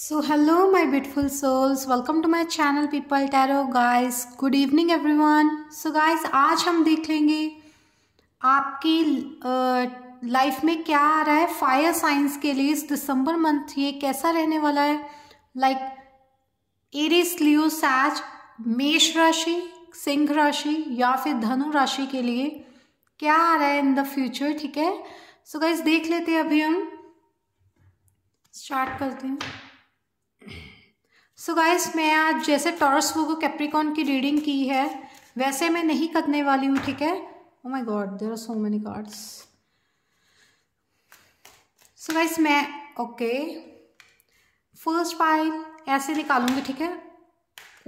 So hello my beautiful souls welcome to my channel people tarot guys good evening everyone so guys आज हम देख लेंगे आपकी life में क्या आ रहा है फायर साइंस के लिए इस दिसंबर मंथ ये कैसा रहने वाला है लाइक एरिस लियो सैज मेष राशि सिंह राशि या फिर धनु राशि के लिए क्या आ रहा है इन द फ्यूचर ठीक है सो so गाइज देख लेते हैं अभी हम स्टार्ट करते हैं सो so गाइस मैं आज जैसे टॉरस वो कैप्रिकॉन की रीडिंग की है वैसे मैं नहीं करने वाली हूँ ठीक है oh my god there are so many cards so guys मैं ओके फर्स्ट पाइल ऐसे निकालूंगी ठीक है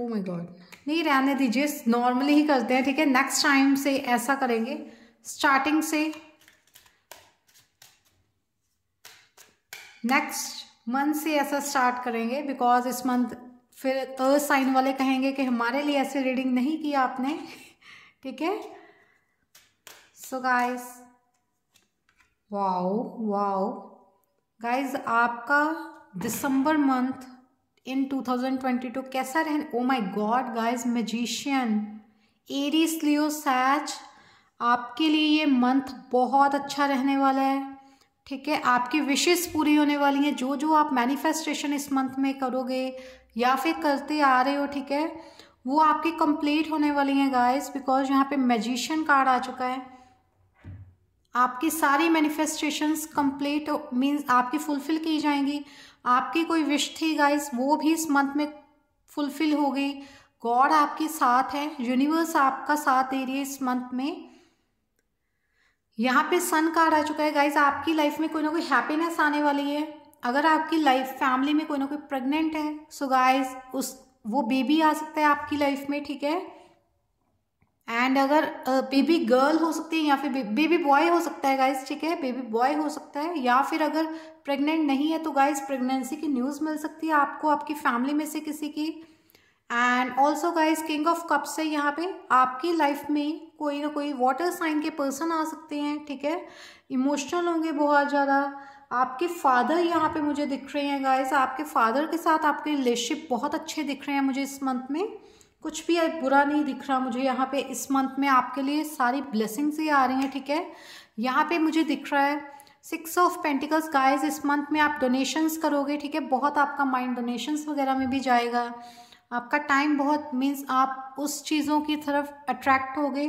ओ माय गॉड नहीं रहने दीजिए नॉर्मली ही करते हैं ठीक है नेक्स्ट टाइम से ऐसा करेंगे स्टार्टिंग से नेक्स्ट मन से ऐसा स्टार्ट करेंगे बिकॉज इस मंथ फिर अर्थ साइन वाले कहेंगे कि हमारे लिए ऐसे रीडिंग नहीं किया आपने ठीक है so guys wow wow guys आपका दिसंबर मंथ इन 2022 कैसा रहने oh my god guys magician Aries Leo Sag आपके लिए ये मंथ बहुत अच्छा रहने वाला है ठीक है आपकी विशेष पूरी होने वाली हैं जो जो आप मैनिफेस्टेशन इस मंथ में करोगे या फिर करते आ रहे हो ठीक है वो आपकी कंप्लीट होने वाली हैं गाइस बिकॉज यहाँ पे मैजिशियन कार्ड आ चुका है आपकी सारी मैनिफेस्टेशंस कंप्लीट मींस आपकी फुलफिल की जाएंगी आपकी कोई विश थी गाइस वो भी इस मंथ में फुलफिल हो गई गॉड आपके साथ है यूनिवर्स आपका साथ दे रही है इस मंथ में यहाँ पे सन कार्ड आ चुका है गाइज आपकी लाइफ में कोई ना कोई हैप्पीनेस आने वाली है अगर आपकी लाइफ फैमिली में कोई ना कोई प्रेग्नेंट है सो so गाइज उस वो बेबी आ सकता है आपकी लाइफ में ठीक है एंड अगर बेबी गर्ल हो सकती है या फिर बेबी बॉय हो सकता है गाइज ठीक है बेबी बॉय हो सकता है या फिर अगर प्रेग्नेंट नहीं है तो गाइज प्रेगनेंसी की न्यूज़ मिल सकती है आपको आपकी फैमिली में से किसी की and also guys king of cup से यहाँ पे आपकी लाइफ में कोई ना कोई वाटर साइन के पर्सन आ सकते हैं ठीक है इमोशनल होंगे बहुत ज़्यादा आपके फादर यहाँ पे मुझे दिख रहे हैं गाइज़ आपके फादर के साथ आपके रिलेशनशिप बहुत अच्छे दिख रहे हैं मुझे इस मंथ में कुछ भी बुरा नहीं दिख रहा मुझे यहाँ पे इस मंथ में आपके लिए सारी ब्लेसिंग्स ही आ रही हैं ठीक है यहाँ पे मुझे दिख रहा है सिक्स ऑफ पेंटिकल्स गाइज इस मंथ में आप डोनेशंस करोगे ठीक है बहुत आपका माइंड डोनेशंस वगैरह में भी जाएगा आपका टाइम बहुत मीन्स आप उस चीज़ों की तरफ अट्रैक्ट हो गए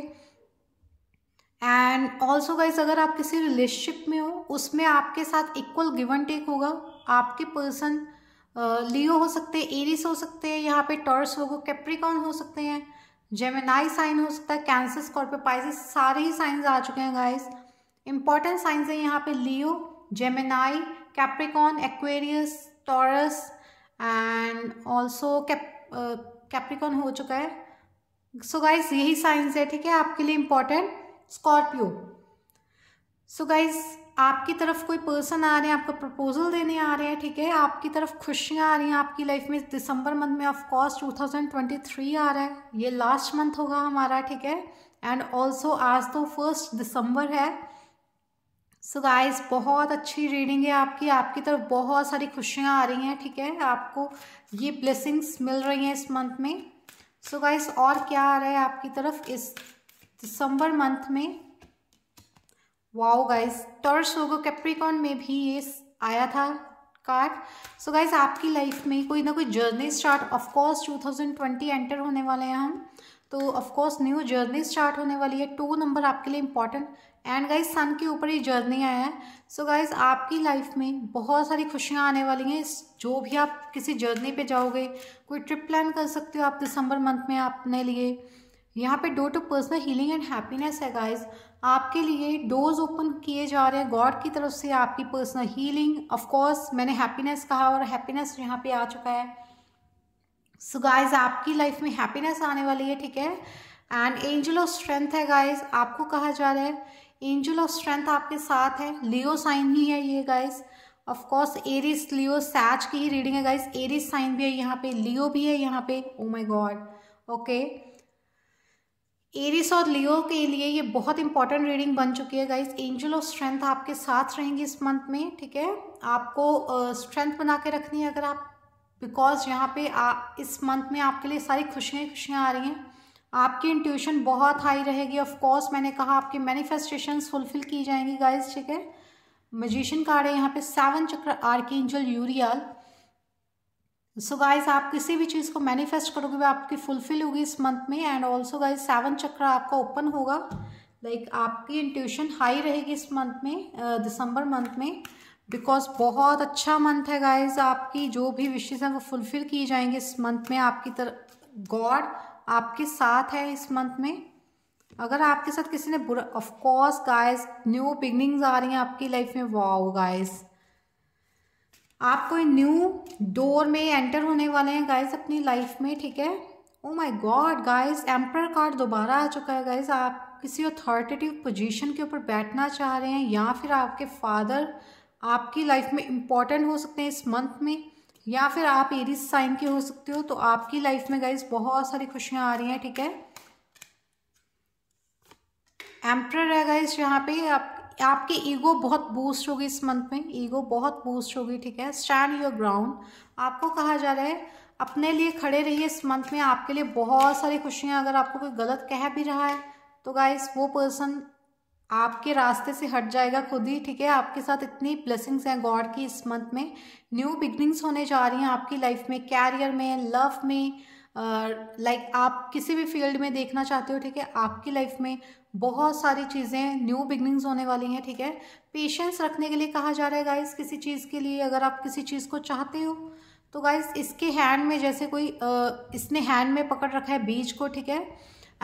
एंड ऑल्सो गाइज अगर आप किसी रिलेशनशिप में हो उसमें आपके साथ इक्वल गिव एंड टेक होगा आपके पर्सन लियो हो सकते हैं एरिस हो सकते हैं यहाँ पे टॉर्स हो गए कैप्रिकॉन हो सकते हैं जेमेनाई साइन हो सकता है कैंसर स्कॉर्पियो पाइसिस सारे ही साइंस आ चुके हैं गाइज इंपॉर्टेंट साइंस है यहाँ पे Leo Gemini Capricorn Aquarius Taurus and also cap Capricorn हो चुका है सो so गाइज यही साइंस है ठीक है आपके लिए इम्पोर्टेंट स्कॉर्पियो सो गाइज आपकी तरफ कोई पर्सन आ रहे हैं आपको प्रपोजल देने आ रहे हैं ठीक है आपकी तरफ खुशियाँ आ रही हैं आपकी लाइफ में दिसंबर मंथ में of course two thousand twenty three आ रहा है ये लास्ट मंथ होगा हमारा ठीक है एंड ऑल्सो आज तो फर्स्ट दिसंबर है सो so गाइस बहुत अच्छी रीडिंग है आपकी आपकी तरफ बहुत सारी खुशियां आ रही हैं ठीक है आपको ये ब्लेसिंग्स मिल रही हैं इस मंथ में सो so गाइस और क्या आ रहा है आपकी तरफ इस दिसंबर मंथ में वाओ गाइस टर्स होगा कैप्रिकॉन में भी ये आया था कार्ड सो गाइज आपकी लाइफ में कोई ना कोई journey start of course two thousand twenty enter होने वाले हैं हम तो ऑफकोर्स न्यू जर्नी स्टार्ट होने वाली है टू नंबर आपके लिए इंपॉर्टेंट एंड गाइज सन के ऊपर ये जर्नी आया है सो so गाइज आपकी लाइफ में बहुत सारी खुशियाँ आने वाली हैं जो भी आप किसी जर्नी पे जाओगे कोई ट्रिप प्लान कर सकते हो आप दिसंबर मंथ में अपने लिए यहाँ पे door to personal healing and happiness है गाइज आपके लिए डोर्स ओपन किए जा रहे हैं गॉड की तरफ से आपकी पर्सनल हीलिंग ऑफकोर्स मैंने हैप्पीनेस कहा और हैप्पीनेस यहाँ पे आ चुका है सो so गाइज आपकी लाइफ में हैप्पीनेस आने वाली है ठीक है एंड एंजल ऑफ स्ट्रेंथ है गाइज आपको कहा जा रहा है एंजल ऑफ स्ट्रेंथ आपके साथ है लियो साइन ही है ये guys of course Aries Leo Sag की ही रीडिंग है गाइस एरिस साइन भी है यहाँ पे लियो भी है यहाँ पे oh my god okay Aries और लियो के लिए ये बहुत इंपॉर्टेंट रीडिंग बन चुकी है गाइस एंजल ऑफ स्ट्रेंथ आपके साथ रहेंगे इस मंथ में ठीक है आपको स्ट्रेंथ uh, बना के रखनी है अगर आप बिकॉज यहाँ पे आ, इस मंथ में आपके लिए सारी खुशियाँ खुशियाँ आ रही हैं आपकी इंट्यूशन बहुत हाई रहेगी ऑफ कोर्स मैंने कहा आपके मैनिफेस्टेशन फुलफिल की जाएंगी गाइस ठीक है मजिशियन कार्ड है यहाँ पे seven chakra archangel Uriel so guys आप किसी भी चीज़ को मैनिफेस्ट करोगे वह आपकी फुलफिल होगी इस मंथ में एंड ऑल्सो गाइज सेवन चक्र आपका ओपन होगा लाइक like, आपकी इंट्यूशन हाई रहेगी इस मंथ में दिसंबर मंथ में बिकॉज बहुत अच्छा मंथ है गाइज आपकी जो भी विशेष हैं वो फुलफिल की जाएंगे इस मंथ में आपकी तरफ गॉड आपके साथ है इस मंथ में अगर आपके साथ किसी ने बुरा ऑफकोर्स गाइस न्यू बिगनिंग्स आ रही हैं आपकी लाइफ में वाओ गाइस आप कोई न्यू डोर में एंटर होने वाले हैं गाइस अपनी लाइफ में ठीक है oh my god guys emperor card दोबारा आ चुका है गाइस आप किसी अथॉरिटेटिव पोजीशन के ऊपर बैठना चाह रहे हैं या फिर आपके फादर आपकी लाइफ में इम्पॉर्टेंट हो सकते हैं इस मंथ में या फिर आप एरिस साइन के हो सकते हो तो आपकी लाइफ में गाइज बहुत सारी खुशियां आ रही हैं ठीक है एम्प्रर है गाइज यहाँ पे आप आपकी ईगो बहुत बूस्ट होगी इस मंथ में ईगो बहुत बूस्ट होगी ठीक है स्टैंड योर ग्राउंड आपको कहा जा रहा है अपने लिए खड़े रहिए इस मंथ में आपके लिए बहुत सारी खुशियां अगर आपको कोई गलत कह भी रहा है तो गाइज वो पर्सन आपके रास्ते से हट जाएगा खुद ही ठीक है आपके साथ इतनी ब्लेसिंग्स हैं गॉड की इस मंथ में न्यू बिगनिंग्स होने जा रही हैं आपकी लाइफ में कैरियर में लव में लाइक uh, like आप किसी भी फील्ड में देखना चाहते हो ठीक है आपकी लाइफ में बहुत सारी चीज़ें न्यू बिगनिंग्स होने वाली हैं ठीक है पेशेंस रखने के लिए कहा जा रहा है गाइस किसी चीज़ के लिए अगर आप किसी चीज़ को चाहते हो तो गाइस इसके हैंड में जैसे कोई uh, इसने हैंड में पकड़ रखा है बीज को ठीक है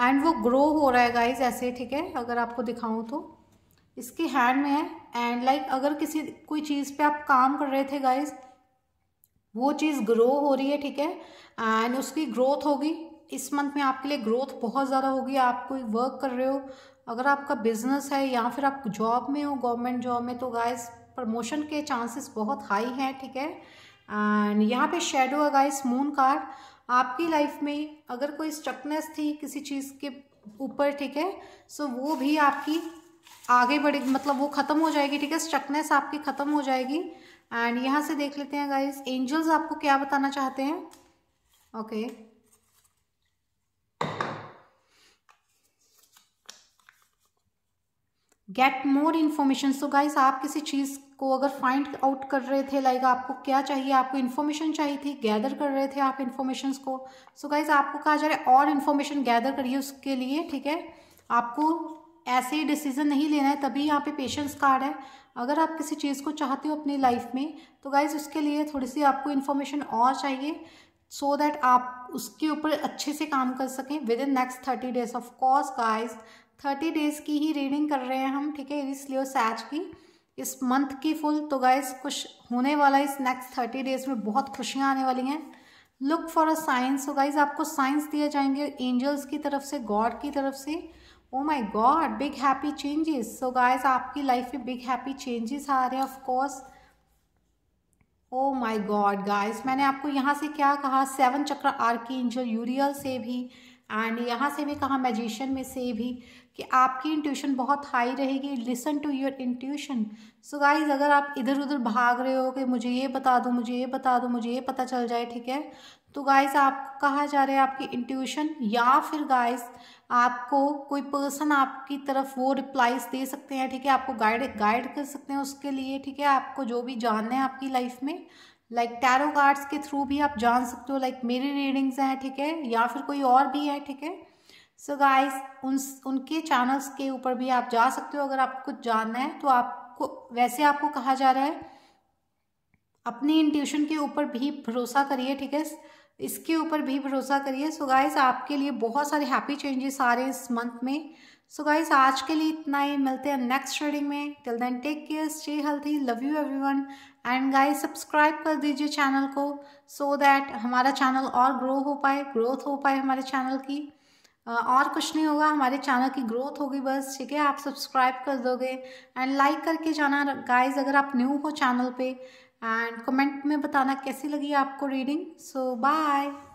एंड वो ग्रो हो रहा है गाइज ऐसे ठीक है अगर आपको दिखाऊँ तो इसके हैंड में है एंड लाइक like, अगर किसी कोई चीज़ पे आप काम कर रहे थे गाइज वो चीज़ ग्रो हो रही है ठीक है एंड उसकी ग्रोथ होगी इस मंथ में आपके लिए ग्रोथ बहुत ज़्यादा होगी आप कोई वर्क कर रहे हो अगर आपका बिजनेस है या फिर आप जॉब में हो गवर्नमेंट जॉब में तो गाइज प्रमोशन के चांसेस बहुत हाई हैं ठीक है एंड यहाँ पे शेडो है गाइस मून कार्ड आपकी लाइफ में अगर कोई स्टकनेस थी किसी चीज़ के ऊपर ठीक है सो वो भी आपकी आगे बढ़े मतलब वो ख़त्म हो जाएगी ठीक है स्ट्रकनेस आपकी ख़त्म हो जाएगी एंड यहाँ से देख लेते हैं गाइज एंजल्स आपको क्या बताना चाहते हैं okay okay. Get more information so guys आप किसी चीज़ को अगर फाइंड आउट कर रहे थे लाइक आपको क्या चाहिए आपको इन्फॉर्मेशन चाहिए थी गैदर कर रहे थे आप इन्फॉर्मेशन को सो so गाइज आपको कहा जा रहा है और इन्फॉर्मेशन गैदर करिए उसके लिए ठीक है आपको ऐसे ही डिसीजन नहीं लेना है तभी यहाँ पे पेशेंस कार्ड है अगर आप किसी चीज़ को चाहते हो अपनी लाइफ में तो गाइज उसके लिए थोड़ी सी आपको इन्फॉर्मेशन और चाहिए सो so दैट आप उसके ऊपर अच्छे से काम कर सकें within next thirty days of course guys thirty days की ही रीडिंग कर रहे हैं हम ठीक है इसलिए सैच की इस मंथ की फुल तो गाइस कुछ होने वाला है इस नेक्स्ट थर्टी डेज़ में बहुत खुशियाँ आने वाली हैं लुक फॉर अ साइंस तो गाइज आपको साइंस दिए जाएंगे एंजल्स की तरफ से गॉड की तरफ से oh my god big happy changes so guys आपकी लाइफ में बिग हैप्पी चेंजेस आ रहे हैं of course oh my god guys मैंने आपको यहाँ से क्या कहा सेवन चक्र आर की एंजल यूरियल से भी एंड यहाँ से भी कहा मैजिशियन में से भी कि आपकी इंट्यूशन बहुत हाई रहेगी listen to your intuition so guys अगर आप इधर उधर भाग रहे हो कि मुझे ये बता दो मुझे ये बता दो मुझे ये पता चल जाए ठीक है तो गाइज़ आपको कहा जा रहा है आपकी इंट्यूशन या फिर गाइज़ आपको कोई पर्सन आपकी तरफ वो रिप्लाइज दे सकते हैं ठीक है आपको गाइड गाइड कर सकते हैं उसके लिए ठीक है आपको जो भी जानना है आपकी लाइफ में लाइक टैरो कार्ड्स के थ्रू भी आप जान सकते हो लाइक like, मेरी रीडिंग्स हैं ठीक है या फिर कोई और भी है ठीक है सो गाइस उन उनके चैनल्स के ऊपर भी आप जा सकते हो अगर आपको कुछ जानना है तो आपको वैसे आपको कहा जा रहा है अपनी इंट्यूशन के ऊपर भी भरोसा करिए ठीक है इसके ऊपर भी भरोसा करिए सो गाइस आपके लिए बहुत सारे हैप्पी चेंजेस आ रहे हैं इस मंथ में सो so गाइस आज के लिए इतना ही मिलते हैं नेक्स्ट रीडिंग में till then take care stay healthy love you everyone and guys subscribe कर दीजिए चैनल को सो so दैट हमारा चैनल और ग्रो हो पाए ग्रोथ हो पाए हमारे चैनल की और कुछ नहीं होगा हमारे चैनल की ग्रोथ होगी बस ठीक है आप सब्सक्राइब कर दोगे एंड लाइक करके जाना गाइस अगर आप न्यू हो चैनल पे एंड कमेंट में बताना कैसी लगी आपको रीडिंग सो so, बाय